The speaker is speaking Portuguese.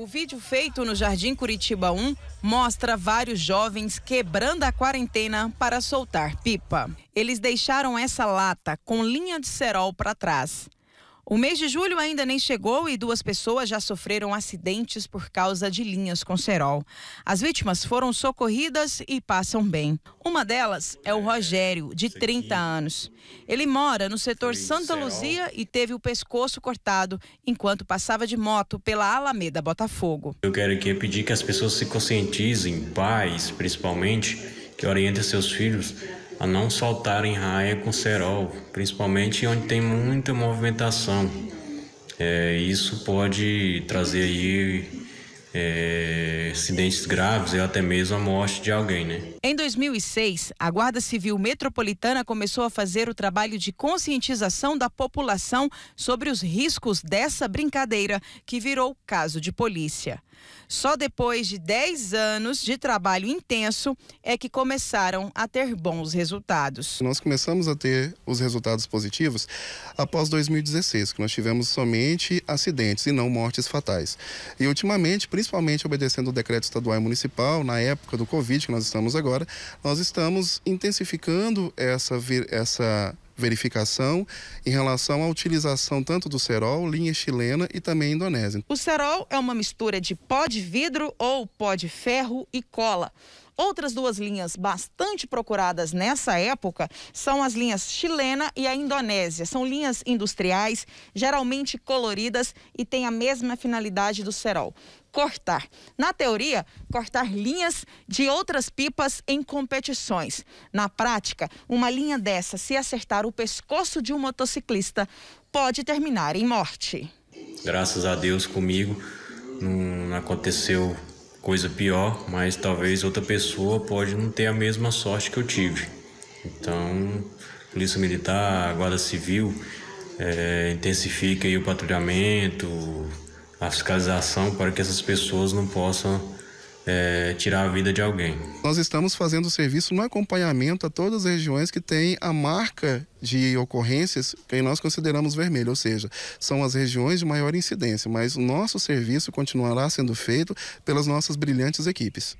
O vídeo feito no Jardim Curitiba 1 mostra vários jovens quebrando a quarentena para soltar pipa. Eles deixaram essa lata com linha de cerol para trás. O mês de julho ainda nem chegou e duas pessoas já sofreram acidentes por causa de linhas com cerol. As vítimas foram socorridas e passam bem. Uma delas é o é, Rogério, de 30 anos. Ele mora no setor Santa Luzia e teve o pescoço cortado enquanto passava de moto pela Alameda Botafogo. Eu quero aqui pedir que as pessoas se conscientizem, pais principalmente, que orientem seus filhos a não em raia com cerol, principalmente onde tem muita movimentação. É, isso pode trazer aí é, acidentes graves e até mesmo a morte de alguém, né? Em 2006, a Guarda Civil Metropolitana começou a fazer o trabalho de conscientização da população sobre os riscos dessa brincadeira que virou caso de polícia. Só depois de 10 anos de trabalho intenso é que começaram a ter bons resultados. Nós começamos a ter os resultados positivos após 2016, que nós tivemos somente acidentes e não mortes fatais. E ultimamente, principalmente obedecendo o decreto estadual e municipal, na época do Covid que nós estamos agora, nós estamos intensificando essa, essa verificação em relação à utilização tanto do cerol, linha chilena e também indonésia. O cerol é uma mistura de pó de vidro ou pó de ferro e cola. Outras duas linhas bastante procuradas nessa época são as linhas chilena e a indonésia. São linhas industriais, geralmente coloridas e têm a mesma finalidade do cerol cortar. Na teoria, cortar linhas de outras pipas em competições. Na prática, uma linha dessa, se acertar o pescoço de um motociclista, pode terminar em morte. Graças a Deus comigo não aconteceu coisa pior, mas talvez outra pessoa pode não ter a mesma sorte que eu tive. Então, Polícia Militar, Guarda Civil, é, intensifica o patrulhamento, a fiscalização para que essas pessoas não possam é, tirar a vida de alguém. Nós estamos fazendo serviço no acompanhamento a todas as regiões que têm a marca de ocorrências que nós consideramos vermelho, ou seja, são as regiões de maior incidência, mas o nosso serviço continuará sendo feito pelas nossas brilhantes equipes.